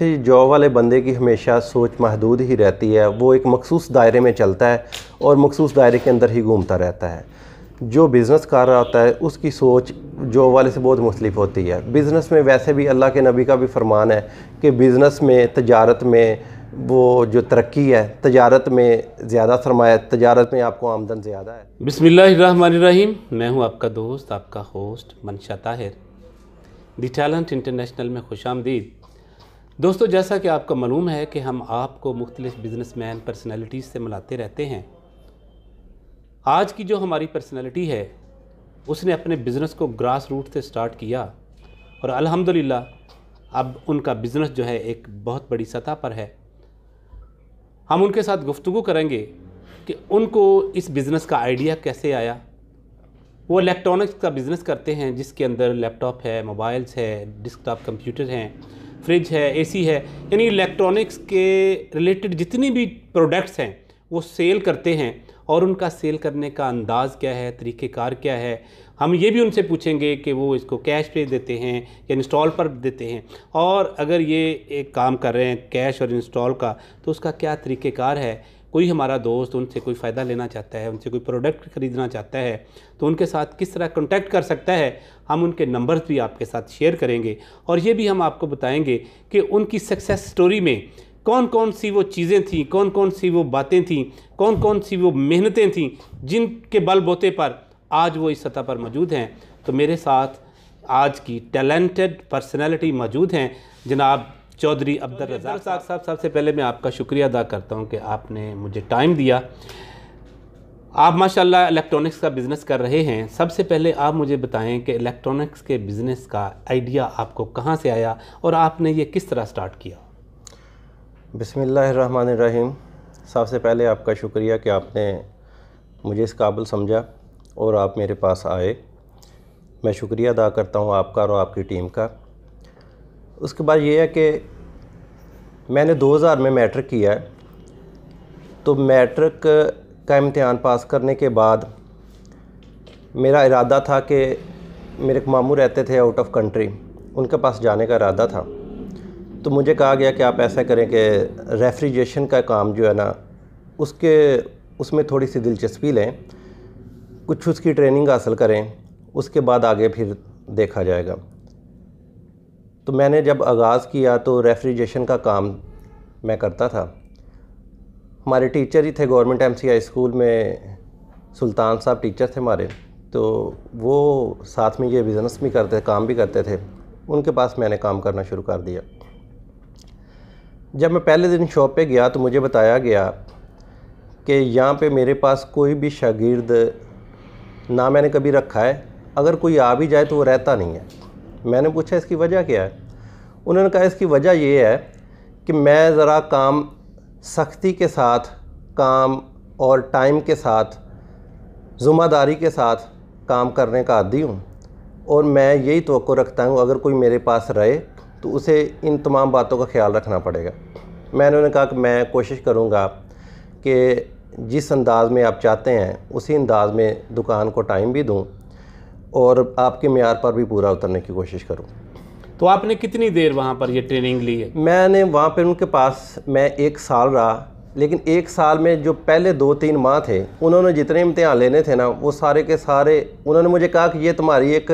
देखिए जॉब वाले बंदे की हमेशा सोच महदूद ही रहती है वो एक मखसूस दायरे में चलता है और मखसूस दायरे के अंदर ही घूमता रहता है जो बिज़नेस कर रहा होता है उसकी सोच जॉब वाले से बहुत मुख्तलिफ होती है बिज़नेस में वैसे भी अल्लाह के नबी का भी फरमान है कि बिज़नेस में तजारत में वो जो तरक्की है तजारत में ज़्यादा सरमाया तजारत में आपको आमदन ज़्यादा है बिसमीम मैं हूँ आपका दोस्त आपका होस्ट मनशा ताहिर दी टैलेंट इंटरनेशनल में खुश आमदीद दोस्तों जैसा कि आपका मालूम है कि हम आपको मुख्तलिफ़ मैन पर्सनैलिटीज़ से मिलाते रहते हैं आज की जो हमारी पर्सनैलिटी है उसने अपने बिज़नेस को ग्रास रूट से स्टार्ट किया और अल्हम्दुलिल्लाह अब उनका बिज़नेस जो है एक बहुत बड़ी सतह पर है हम उनके साथ गुफ्तु करेंगे कि उनको इस बिज़नेस का आइडिया कैसे आया वो इलेक्ट्रॉनिक्स का बिज़नेस करते हैं जिसके अंदर लैपटॉप है मोबाइल्स है डिस्कटॉप कंप्यूटर हैं फ्रिज है एसी है यानी इलेक्ट्रॉनिक्स के रिलेटेड जितनी भी प्रोडक्ट्स हैं वो सेल करते हैं और उनका सेल करने का अंदाज़ क्या है तरीक़ेकार क्या है हम ये भी उनसे पूछेंगे कि वो इसको कैश पे देते हैं या इंस्टॉल पर देते हैं और अगर ये एक काम कर रहे हैं कैश और इंस्टॉल का तो उसका क्या तरीक़ेकार है कोई हमारा दोस्त उनसे कोई फ़ायदा लेना चाहता है उनसे कोई प्रोडक्ट ख़रीदना चाहता है तो उनके साथ किस तरह कॉन्टैक्ट कर सकता है हम उनके नंबर्स भी आपके साथ शेयर करेंगे और ये भी हम आपको बताएंगे कि उनकी सक्सेस स्टोरी में कौन कौन सी वो चीज़ें थीं कौन कौन सी वो बातें थीं कौन कौन सी वो मेहनतें थीं जिनके बल बोते पर आज वो इस सतह पर मौजूद हैं तो मेरे साथ आज की टैलेंटेड पर्सनैलिटी मौजूद हैं जनाब चौधरी अब्दुल रजाक साहब साहब सबसे पहले मैं आपका शुक्रिया अदा करता हूँ कि आपने मुझे टाइम दिया आप माशाल्लाह इलेक्ट्रॉनिक्स का बिज़नेस कर रहे हैं सबसे पहले आप मुझे बताएं कि इलेक्ट्रॉनिक्स के बिज़नेस का आइडिया आपको कहाँ से आया और आपने ये किस तरह स्टार्ट किया बसमीम सबसे पहले आपका शुक्रिया कि आपने मुझे इस काबिल समझा और आप मेरे पास आए मैं शुक्रिया अदा करता हूँ आपका और आपकी टीम का उसके बाद ये है कि मैंने 2000 में मैट्रिक किया है तो मैट्रिक का इम्तहान पास करने के बाद मेरा इरादा था कि मेरे एक मामू रहते थे आउट ऑफ कंट्री उनके पास जाने का इरादा था तो मुझे कहा गया कि आप ऐसा करें कि रेफ्रिजरेशन का काम जो है ना उसके उसमें थोड़ी सी दिलचस्पी लें कुछ उसकी ट्रेनिंग हासिल करें उसके बाद आगे फिर देखा जाएगा तो मैंने जब आगाज़ किया तो रेफ्रिजरेशन का काम मैं करता था हमारे टीचर ही थे गवर्नमेंट एम स्कूल में सुल्तान साहब टीचर थे हमारे तो वो साथ में ये बिज़नेस भी करते काम भी करते थे उनके पास मैंने काम करना शुरू कर दिया जब मैं पहले दिन शॉप पे गया तो मुझे बताया गया कि यहाँ पे मेरे पास कोई भी शागिर्द ना मैंने कभी रखा है अगर कोई आ भी जाए तो वो रहता नहीं है मैंने पूछा इसकी वजह क्या है उन्होंने कहा इसकी वजह ये है कि मैं ज़रा काम सख्ती के साथ काम और टाइम के साथ ज़ुम्मेदारी के साथ काम करने का आदि हूँ और मैं यही तो रखता हूँ अगर कोई मेरे पास रहे तो उसे इन तमाम बातों का ख्याल रखना पड़ेगा मैंने उन्हें कहा कि मैं कोशिश करूँगा कि जिस अंदाज़ में आप चाहते हैं उसी अंदाज़ में दुकान को टाइम भी दूँ और आपके मैार पर भी पूरा उतरने की कोशिश करूँ तो आपने कितनी देर वहाँ पर ये ट्रेनिंग ली है मैंने वहाँ पर उनके पास मैं एक साल रहा लेकिन एक साल में जो पहले दो तीन माह थे उन्होंने जितने इम्तहान लेने थे ना वो सारे के सारे उन्होंने मुझे कहा कि ये तुम्हारी एक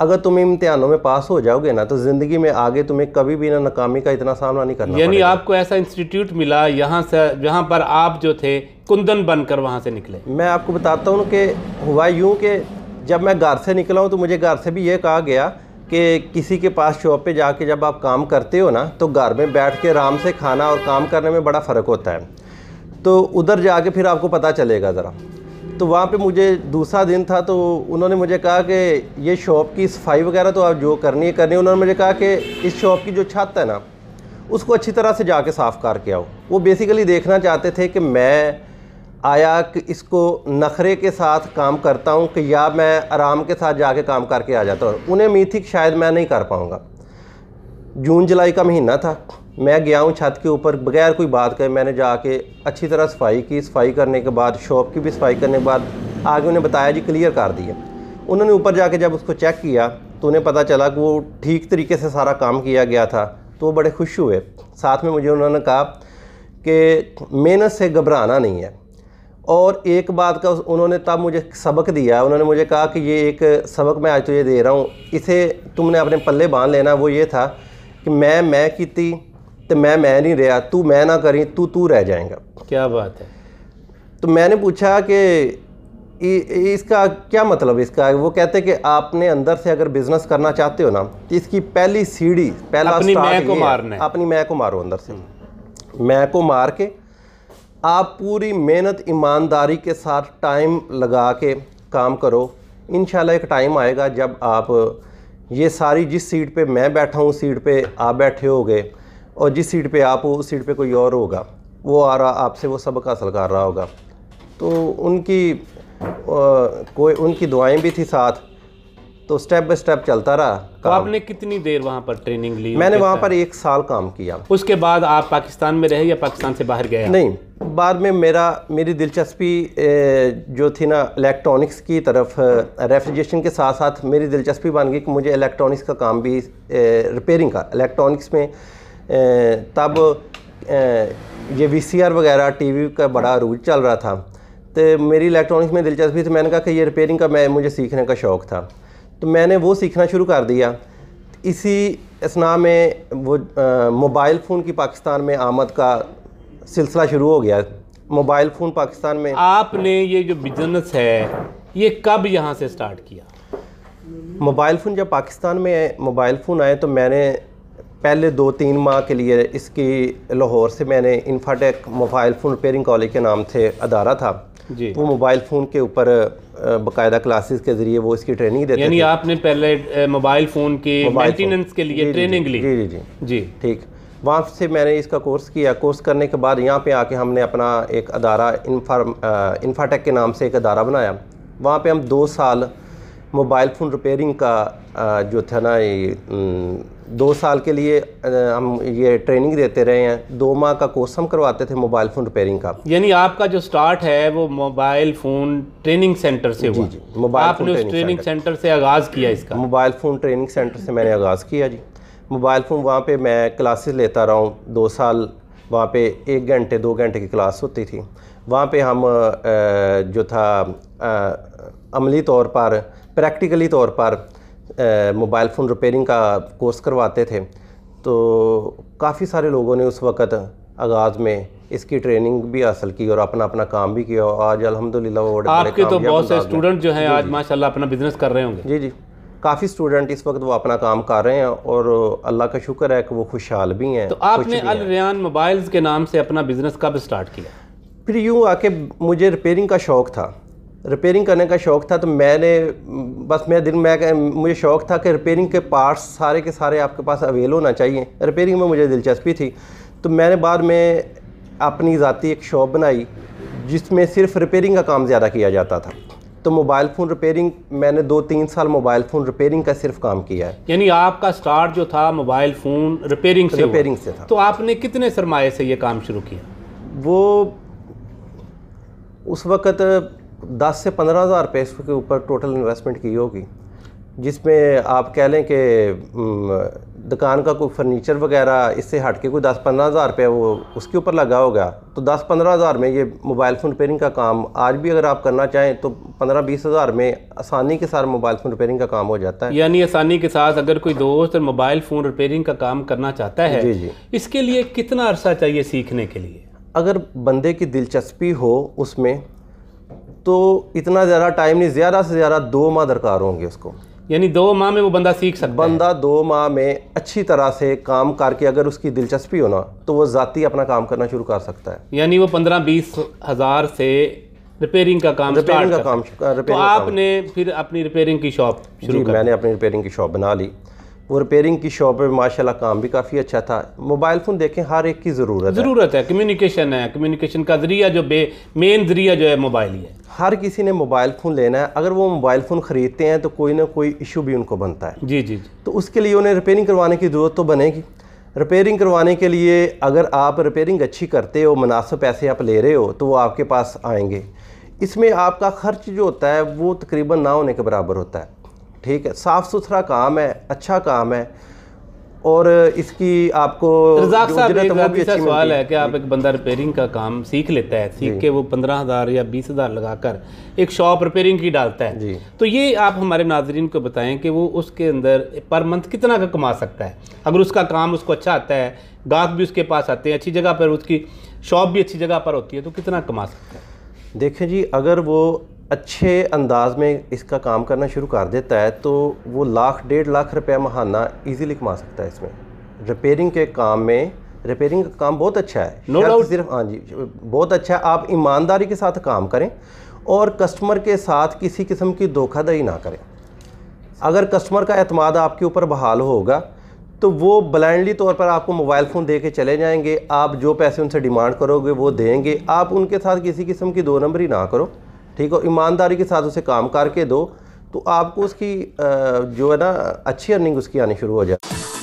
अगर तुम इम्तहानों में पास हो जाओगे ना तो ज़िंदगी में आगे तुम्हें कभी भी ना नाकामी का इतना सामना नहीं करना यानी आपको ऐसा इंस्टीट्यूट मिला यहाँ से जहाँ पर आप जो थे कुंदन बनकर वहाँ से निकले मैं आपको बताता हूँ कि हुआ यूँ कि जब मैं घर से निकला हूँ तो मुझे घर से भी ये कहा गया कि किसी के पास शॉप पे जाके जब आप काम करते हो ना तो घर में बैठ के आराम से खाना और काम करने में बड़ा फ़र्क होता है तो उधर जाके फिर आपको पता चलेगा ज़रा तो वहाँ पे मुझे दूसरा दिन था तो उन्होंने मुझे कहा कि ये शॉप की सफाई वगैरह तो आप जो करनी है करनी है उन्होंने मुझे कहा कि इस शॉप की जो छत है ना उसको अच्छी तरह से जाके साफ़ करके आओ वो बेसिकली देखना चाहते थे कि मैं आया कि इसको नखरे के साथ काम करता हूँ कि या मैं आराम के साथ जाके काम करके आ जाता हूँ उन्हें उम्मीद थी कि शायद मैं नहीं कर पाऊँगा जून जुलाई का महीना था मैं गया हूँ छत के ऊपर बगैर कोई बात कहे मैंने जाके अच्छी तरह सफाई की सफाई करने के बाद शॉप की भी सफाई करने के बाद आगे उन्हें बताया जी क्लियर कर दिया उन्होंने ऊपर जाके जब उसको चेक किया तो उन्हें पता चला कि वो ठीक तरीके से सारा काम किया गया था तो वो बड़े खुश हुए साथ में मुझे उन्होंने कहा कि मेहनत से घबराना नहीं है और एक बात का उन्होंने तब मुझे सबक दिया उन्होंने मुझे कहा कि ये एक सबक मैं आज तुझे दे रहा हूँ इसे तुमने अपने पल्ले बांध लेना वो ये था कि मैं मैं की तो मैं मैं नहीं रहा तू मैं ना करी तू तू रह जाएगा क्या बात है तो मैंने पूछा कि इसका क्या मतलब इसका वो कहते कि आपने अंदर से अगर बिजनेस करना चाहते हो ना तो इसकी पहली सीढ़ी पहला अपनी मैं को मारना अपनी मैं को मारो अंदर से मैं को मार के आप पूरी मेहनत ईमानदारी के साथ टाइम लगा के काम करो इन एक टाइम आएगा जब आप ये सारी जिस सीट पे मैं बैठा हूँ सीट पे आप बैठे होगे और जिस सीट पे आप हो उस सीट पे कोई और होगा वो आ रहा आपसे वो सबक हासिल कर रहा होगा तो उनकी आ, कोई उनकी दुआएं भी थी साथ तो स्टेप बाय स्टेप चलता रहा तो आपने कितनी देर वहाँ पर ट्रेनिंग ली मैंने वहाँ पर एक साल काम किया उसके बाद आप पाकिस्तान में रहे या पाकिस्तान से बाहर गए नहीं बाद में मेरा मेरी दिलचस्पी जो थी ना इलेक्ट्रॉनिक्स की तरफ रेफ्रिजरेशन के साथ साथ मेरी दिलचस्पी बन गई कि मुझे इलेक्ट्रॉनिक्स का काम भी रिपेयरिंग का इलेक्ट्रॉनिक्स में तब ये वी वगैरह टीवी का बड़ा रूज चल रहा था तो मेरी इलेक्ट्रॉनिक्स में दिलचस्पी थी मैंने कहा कि ये रिपेयरिंग का मैं मुझे सीखने का शौक़ था तो मैंने वो सीखना शुरू कर दिया इसी इसना में वो मोबाइल फ़ोन की पाकिस्तान में आमद का सिलसिला शुरू हो गया मोबाइल फ़ोन पाकिस्तान में आपने ये जो बिजनेस है ये कब यहाँ से स्टार्ट किया मोबाइल फ़ोन जब पाकिस्तान में मोबाइल फ़ोन आए तो मैंने पहले दो तीन माह के लिए इसकी लाहौर से मैंने Infotech mobile phone repairing college के नाम से अदारा था वो मोबाइल फ़ोन के ऊपर बकायदा क्लासेस के जरिए वो इसकी ट्रेनिंग देते यानी आपने पहले मोबाइल फ़ोन के मेंटेनेंस के लिए ट्रेनिंग ली जी जी जी जी ठीक वहाँ से मैंने इसका कोर्स किया कोर्स करने के बाद यहाँ पे आके हमने अपना एक अदारा इन्फार्म इन्फाटेक के नाम से एक अदारा बनाया वहाँ पर हम दो साल मोबाइल फ़ोन रिपेयरिंग का जो था ना ये दो साल के लिए हम ये ट्रेनिंग देते रहे हैं दो माह का कोर्स हम करवाते थे मोबाइल फ़ोन रिपेयरिंग का यानी आपका जो स्टार्ट है वो मोबाइल फ़ोन ट्रेनिंग सेंटर से हुआ जी जी मोबाइल आपने उस ट्रेनिंग सेंटर से आगाज़ किया इसका मोबाइल फ़ोन ट्रेनिंग सेंटर से मैंने आगाज़ किया जी मोबाइल फ़ोन वहाँ पर मैं क्लासेस लेता रहा हूँ दो साल वहाँ पे एक घंटे दो घंटे की क्लास होती थी वहाँ पर हम जो था अमली तौर पर प्रैक्टिकली तौर पर मोबाइल फ़ोन रिपेयरिंग का कोर्स करवाते थे तो काफ़ी सारे लोगों ने उस वक़्त आगाज़ में इसकी ट्रेनिंग भी हासिल की और अपना अपना काम भी किया आज अलहमदिल्ला वो आपके तो बहुत से स्टूडेंट जो हैं आज माशाल्लाह अपना बिजनेस कर रहे होंगे जी जी काफ़ी स्टूडेंट इस वक्त वो अपना काम कर रहे हैं और अल्लाह का शुक्र है कि वो खुशहाल भी हैं तो आपने अलरियान मोबाइल्स के नाम से अपना बिज़नेस कब स्टार्ट किया फिर यूँ आके मुझे रिपेयरिंग का शौक़ था रिपेयरिंग करने का शौक़ था तो मैंने बस मेरा दिल मैं मुझे शौक़ था कि रिपेयरिंग के पार्ट्स सारे के सारे आपके पास अवेल होना चाहिए रिपेयरिंग में मुझे दिलचस्पी थी तो मैंने बाद में अपनी ज़ाती एक शॉप बनाई जिसमें सिर्फ रिपेयरिंग का काम ज़्यादा किया जाता था तो मोबाइल फ़ोन रिपेयरिंग मैंने दो तीन साल मोबाइल फ़ोन रिपेयरिंग का सिर्फ काम किया है यानी आपका स्टार्ट जो था मोबाइल फ़ोन रिपेयरिंग से रिपेयरिंग से था तो आपने कितने सरमाए से ये काम शुरू किया वो उस वक़्त दस से पंद्रह हज़ार रुपये इसके ऊपर टोटल इन्वेस्टमेंट की होगी जिसमें आप कह लें कि दुकान का कोई फर्नीचर वगैरह इससे हट के कोई दस पंद्रह हज़ार रुपया वो उसके ऊपर लगा होगा तो दस पंद्रह हज़ार में ये मोबाइल फ़ोन रिपेयरिंग का काम आज भी अगर आप करना चाहें तो पंद्रह बीस हज़ार में आसानी के साथ मोबाइल फ़ोन रिपेयरिंग का काम हो जाता है यानी आसानी के साथ अगर कोई दोस्त मोबाइल फ़ोन रिपेयरिंग का काम करना चाहता है जी जी इसके लिए कितना अरसा चाहिए सीखने के लिए अगर बंदे की दिलचस्पी हो उसमें तो इतना ज़्यादा टाइम नहीं ज़्यादा से ज़्यादा दो माह दरकार होंगे उसको यानी दो माह में वो बंदा सीख सकता बंदा है। दो माह में अच्छी तरह से काम करके अगर उसकी दिलचस्पी हो ना तो वो ज़ाती अपना काम करना शुरू कर सकता है यानी वो पंद्रह बीस हज़ार से रिपेयरिंग का काम रिपेयरिंग तो का काम तो आपने फिर अपनी रिपेयरिंग की शॉप शुरू मैंने अपनी रिपेयरिंग की शॉप बना ली वो रिपेयरिंग की शॉप पे माशाल्लाह काम भी काफ़ी अच्छा था मोबाइल फ़ोन देखें हर एक की ज़रूरत ज़रूरत है कम्युनिकेशन है कम्युनिकेशन का ज़रिया जो बे मेन ज़रिया जो है मोबाइल ही है हर किसी ने मोबाइल फ़ोन लेना है अगर वो मोबाइल फ़ोन ख़रीदते हैं तो कोई ना कोई इशू भी उनको बनता है जी जी तो उसके लिए उन्हें रिपेयरिंग करवाने की ज़रूरत तो बनेगी रिपेयरिंग करवाने के लिए अगर आप रिपेयरिंग अच्छी करते हो मुनासिब पैसे आप ले रहे हो तो वो आपके पास आएंगे इसमें आपका खर्च जो होता है वो तकरीबन ना होने के बराबर होता है ठीक है साफ़ सुथरा काम है अच्छा काम है और इसकी आपको रजाक साहब भी अच्छी सवाल है कि आप एक बंदा रिपेयरिंग का काम सीख लेता है सीख के वो पंद्रह हज़ार या बीस हज़ार लगा कर एक शॉप रिपेयरिंग की डालता है तो ये आप हमारे नाजरन को बताएं कि वो उसके अंदर पर मंथ कितना का कमा सकता है अगर उसका काम उसको अच्छा आता है गाहक भी उसके पास आते हैं अच्छी जगह पर उसकी शॉप भी अच्छी जगह पर होती है तो कितना कमा सकता है देखें जी अगर वो अच्छे अंदाज में इसका काम करना शुरू कर देता है तो वो लाख डेढ़ लाख रुपया महाना इजीली कमा सकता है इसमें रिपेयरिंग के काम में रिपेयरिंग का काम बहुत अच्छा है नो no डाउट सिर्फ हाँ जी बहुत अच्छा है आप ईमानदारी के साथ काम करें और कस्टमर के साथ किसी किस्म की धोखाधड़ी ना करें अगर कस्टमर का अतमाद आपके ऊपर बहाल होगा तो वो ब्लाइंडली तौर पर आपको मोबाइल फ़ोन दे के चले जाएंगे आप जो पैसे उनसे डिमांड करोगे वो देंगे आप उनके साथ किसी किस्म की दो नंबरी ना करो ठीक है ईमानदारी के साथ उसे काम करके दो तो आपको उसकी जो है ना अच्छी अर्निंग उसकी आनी शुरू हो जाए